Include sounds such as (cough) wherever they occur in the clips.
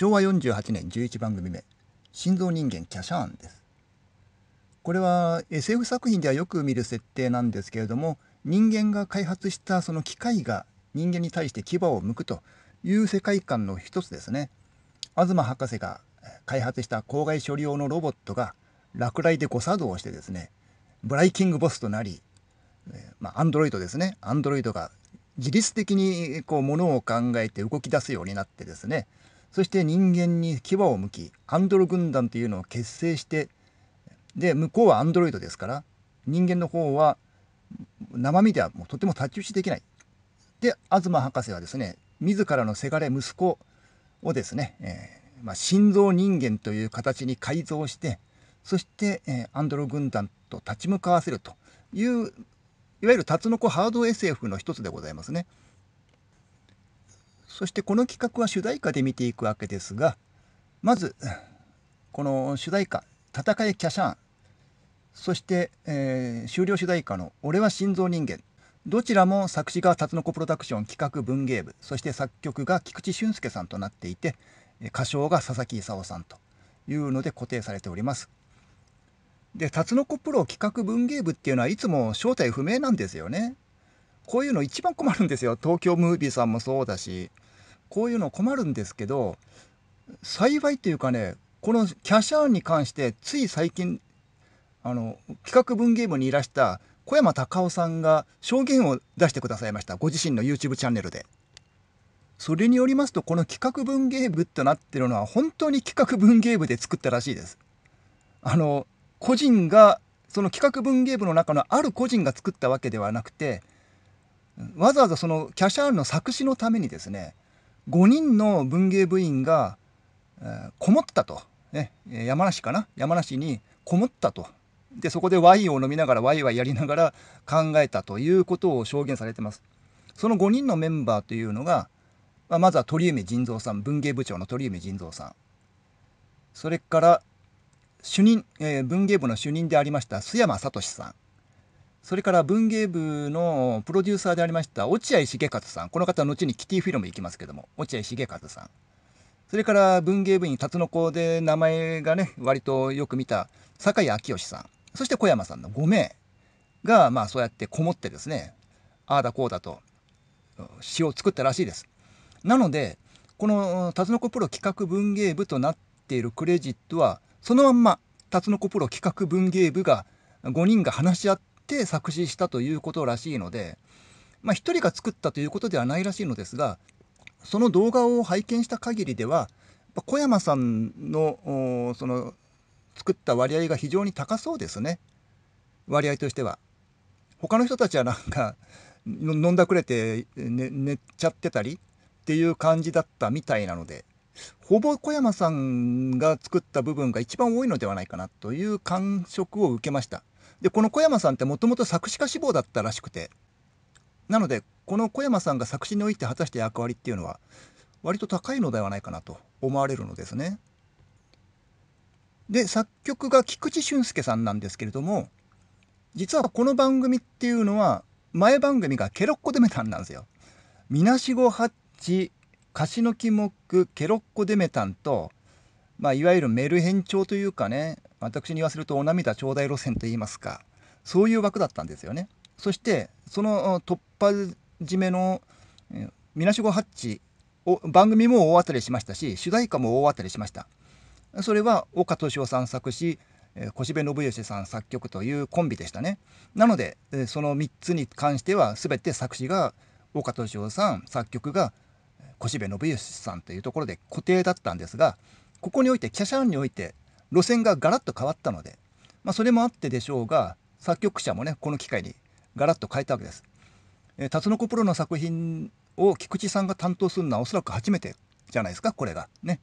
昭和48年11番組目「心臓人間キャシャーン」ですこれは SF 作品ではよく見る設定なんですけれども人間が開発したその機械が人間に対して牙を剥くという世界観の一つですね東博士が開発した公害処理用のロボットが落雷で誤作動をしてですねブライキングボスとなり、えまアンドロイドですねアンドロイドが自律的にこうものを考えて動き出すようになってですねそして人間に牙を向きアンドロ軍団というのを結成してで向こうはアンドロイドですから人間の方は生身ではもうとても太刀打ちできない。で東博士はですね自らのせがれ息子をですね、えー、まあ、心臓人間という形に改造してそして、えー、アンドロ軍団と立ち向かわせるといういわゆるタツノコハード SF の一つでございますね。そしてこの企画は主題歌で見ていくわけですがまずこの主題歌「戦えキャシャーン」そして、えー、終了主題歌の「俺は心臓人間」どちらも作詞が辰野子プロダクション企画文芸部そして作曲が菊池俊介さんとなっていて歌唱が佐々木功さんというので固定されております。で辰野子プロ企画文芸部っていうのはいつも正体不明なんですよね。こういうの一番困るんですよ東京ムービーさんもそうだしこういうの困るんですけど幸いというかねこのキャシャーンに関してつい最近あの企画文芸部にいらした小山隆夫さんが証言を出してくださいましたご自身の YouTube チャンネルで。それによりますとこの企画文芸部ってなってるのは本当に企画文芸部で作ったらしいです。あの個人がその企画文芸部の中のある個人が作ったわけではなくてわざわざそのキャシャールの作詞のためにですね5人の文芸部員が、えこもったと、ね、山梨かな山梨にこもったとでそこでワインを飲みながらワイワイやりながら考えたということを証言されてますその5人のメンバーというのが、まあ、まずは鳥海仁三さん文芸部長の鳥海仁三さんそれから主任、えー、文芸部の主任でありました須山聡さんそれから文芸部のプロデューサーでありました落合重和さん。この方は後にキティフィルム行きますけども、落合重和さん。それから文芸部員辰野子で名前がね、割とよく見た酒井昭義さん。そして小山さんの5名が、まあそうやってこもってですね、ああだこうだと詩を作ったらしいです。なので、この辰野子プロ企画文芸部となっているクレジットは、そのまんま辰野子プロ企画文芸部が5人が話し合ってて作詞したということらしいので、まあ、1人が作ったということではないらしいのですがその動画を拝見した限りでは小山さんのその作った割合が非常に高そうですね割合としては。他の人たちはなんか飲んだくれて寝寝ちゃってたりっていう感じだったみたいなのでほぼ小山さんが作った部分が一番多いのではないかなという感触を受けました。でこの小山さんってもともと作詞家志望だったらしくてなのでこの小山さんが作詞において果たした役割っていうのは割と高いのではないかなと思われるのですね。で作曲が菊池俊介さんなんですけれども実はこの番組っていうのは前番組がケロッコデメタンなんですよ。みなしごハッチ、カシノキモック、ケロッコデメタンと、まあ、いわゆるメルヘン調というかね、私に言わせるとお涙頂戴路線といいますかそういう枠だったんですよね。そしてその突破締めの「みなしごハッチ」を番組も大当たりしましたし主題歌も大当たりしました。それは岡敏夫さん作詞越部信義さん作曲というコンビでしたね。なのでその3つに関しては全て作詞が岡敏夫さん作曲が越部信義さんというところで固定だったんですがここにおいてキャシャンにおいて路線がガラッと変わったので、まあ、それもあってでしょうが作曲者もねこの機会にガラッと変えたわけです。えー、タツノコプロの作品を菊池さんが担当するのはおそらく初めてじゃないですかこれがね。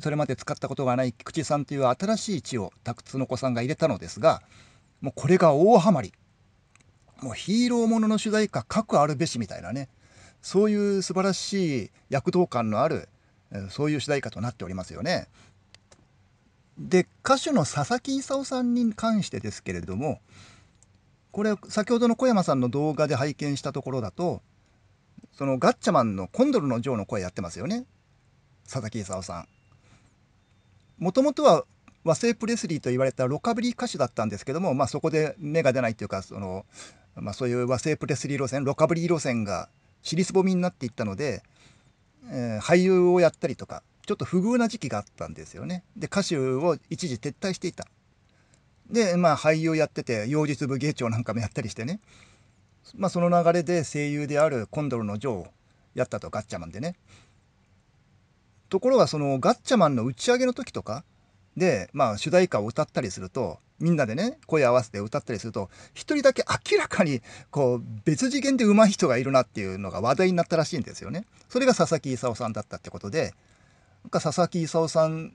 それまで使ったことがない菊池さんという新しい地をタツノコさんが入れたのですがもうこれが大ハマりもうヒーローものの主題歌各あるべしみたいなねそういう素晴らしい躍動感のあるそういう主題歌となっておりますよね。で歌手の佐々木功さんに関してですけれどもこれ先ほどの小山さんの動画で拝見したところだとそのガッチャマンの「コンドルのジョー」の声やってますよね佐々木功さん。もともとは和製プレスリーと言われたロカブリー歌手だったんですけども、まあ、そこで芽が出ないというかその、まあ、そういう和製プレスリー路線ロカブリー路線が尻すぼみになっていったので、えー、俳優をやったりとかちょっと不遇な時期があったんですよね。で、歌手を一時撤退していた。で、まあ俳優やってて、妖術部芸長なんかもやったりしてね。まあその流れで声優であるコンドルのジョーをやったとガッチャマンでね。ところがそのガッチャマンの打ち上げの時とかで、まあ主題歌を歌ったりすると、みんなでね、声合わせて歌ったりすると、一人だけ明らかに、こう、別次元で上手い人がいるなっていうのが話題になったらしいんですよね。それが佐々木功さんだったってことで、か佐々木功さん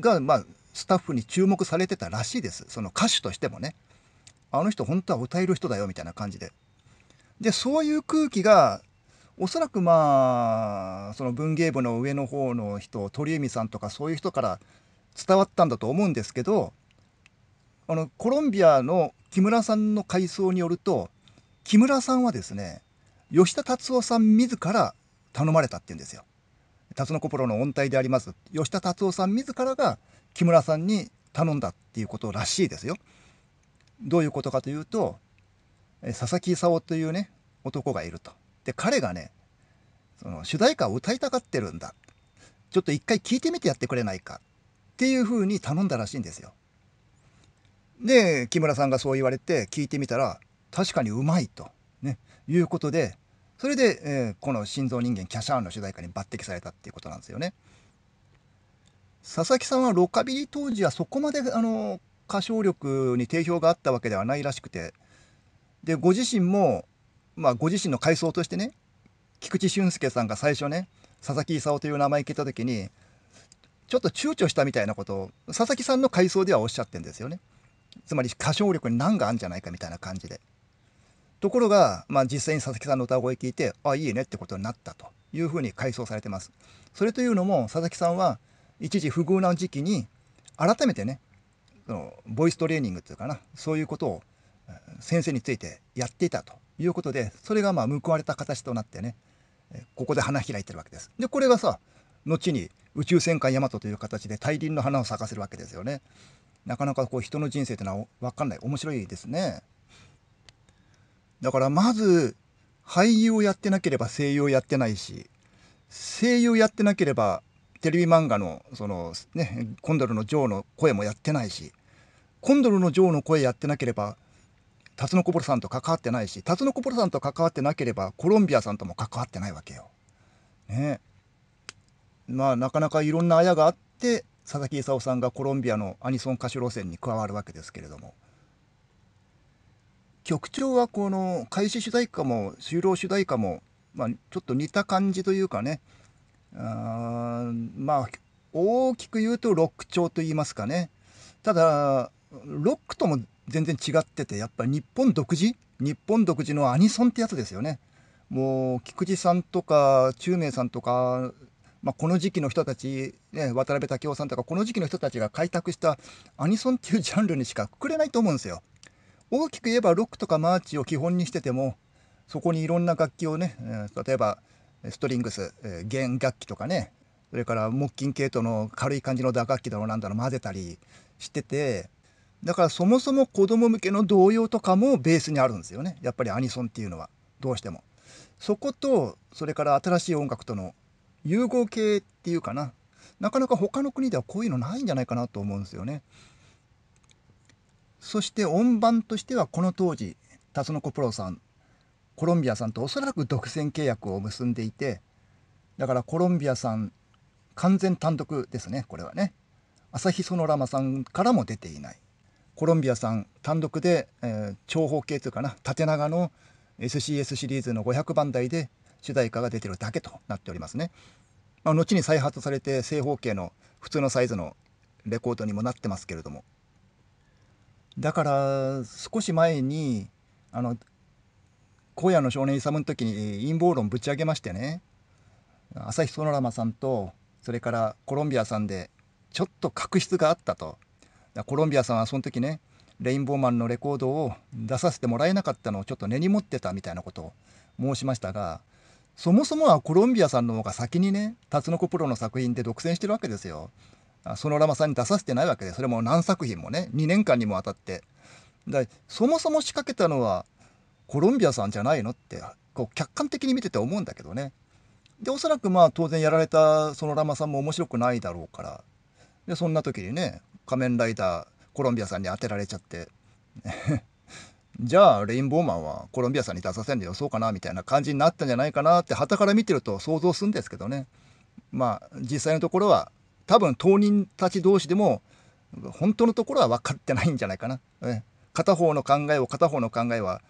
が、まあ、スタッフに注目されてたらしいですその歌手としてもねあの人本当は歌える人だよみたいな感じででそういう空気がおそらくまあその文芸部の上の方の人鳥海さんとかそういう人から伝わったんだと思うんですけどあのコロンビアの木村さんの回想によると木村さんはですね吉田達夫さん自ら頼まれたって言うんですよ。辰野心の音体であります吉田達夫さん自らが木村さんに頼んだっていうことらしいですよ。どういうことかというと佐々木功というね男がいると。で彼がねその主題歌を歌いたがってるんだちょっと一回聞いてみてやってくれないかっていうふうに頼んだらしいんですよ。で木村さんがそう言われて聞いてみたら確かにうまいと、ね、いうことでそれで、えー、この心臓人間キャシャーンの主題歌に抜擢されたっていうことなんですよね。佐々木さんはロカビリ当時はそこまであの歌唱力に定評があったわけではないらしくてでご自身も、まあ、ご自身の回想としてね菊池俊介さんが最初ね佐々木功という名前を聞いた時にちょっと躊躇したみたいなことを佐々木さんの回想ではおっしゃってんですよね。つまり歌唱力に難があるんじゃないかみたいな感じで。ところが、まあ、実際に佐々木さんの歌声聞いてあいいねってことになったというふうに回想されてます。それというのも佐々木さんは一時不遇な時期に改めてねそのボイストレーニングっていうかなそういうことを先生についてやっていたということでそれがまあ報われた形となってねここで花開いてるわけです。でこれがさ後に宇宙戦艦ヤマトという形で大輪の花を咲かせるわけですよね。なかなかこう人の人生というのは分かんない面白いですね。だからまず、俳優をやってなければ声優をやってないし、声優やってなければテレビ漫画のそのねコンドルのジョーの声もやってないしコンドルのジョーの声やってなければタツノコプロさんと関わってないしタツノコプロさんと関わってなければコロンビアさんとも関わってないわけよ。ねまあなかなかいろんなあやがあって佐々木功さんがコロンビアのアニソン歌手路線に加わるわけですけれども。曲調はこの開始主題歌も終了主題歌も、まあ、ちょっと似た感じというかねあまあ大きく言うとロック調と言いますかねただロックとも全然違っててやっぱり日本独自日本独自のアニソンってやつですよねもう菊池さんとか忠明さんとか、まあ、この時期の人たち、ね、渡辺武雄さんとかこの時期の人たちが開拓したアニソンっていうジャンルにしかくくれないと思うんですよ。大きく言えばロックとかマーチを基本にしててもそこにいろんな楽器をね、例えばストリングス、弦楽器とかねそれから木琴系統の軽い感じの打楽器だろうなんだろう混ぜたりしててだからそもそも子供向けの童謡とかもベースにあるんですよねやっぱりアニソンっていうのはどうしても。そことそれから新しい音楽との融合系っていうかななかなか他の国ではこういうのないんじゃないかなと思うんですよね。そして音盤としてはこの当時タツノコプロさんコロンビアさんとおそらく独占契約を結んでいてだからコロンビアさん完全単独ですねこれはね朝日ソノラマさんからも出ていないコロンビアさん単独で、えー、長方形というかな縦長の SCS シリーズの500番台で主題歌が出てるだけとなっておりますね、まあ、後に再発されて正方形の普通のサイズのレコードにもなってますけれどもだから少し前にあの荒野の少年勇の時に陰謀論ぶち上げましてね朝日ソノラマさんとそれからコロンビアさんでちょっと確執があったとコロンビアさんはその時ねレインボーマンのレコードを出させてもらえなかったのをちょっと根に持ってたみたいなことを申しましたがそもそもはコロンビアさんの方が先にねタツノコプロの作品で独占してるわけですよ。そのラマさんに出させてないわけでそれも何作品もね2年間にもわたってでそもそも仕掛けたのはコロンビアさんじゃないのってこう客観的に見てて思うんだけどねでおそらくまあ当然やられたそのラマさんも面白くないだろうからでそんな時にね「仮面ライダーコロンビアさんに当てられちゃって (laughs) じゃあレインボーマンはコロンビアさんに出させんでよそうかなみたいな感じになったんじゃないかなって旗から見てると想像するんですけどねまあ実際のところは多分当人たち同士でも本当のところは分かってないんじゃないかな。片方の考えを片方の考えは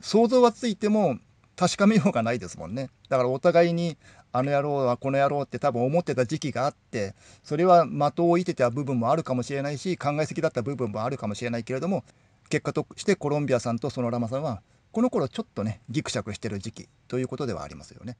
想像はついても確かめようがないですもんね。だからお互いにあの野郎はこの野郎って多分思ってた時期があってそれは的を射てた部分もあるかもしれないし考えすぎだった部分もあるかもしれないけれども結果としてコロンビアさんとソノラマさんはこの頃ちょっとねギクシャクしてる時期ということではありますよね。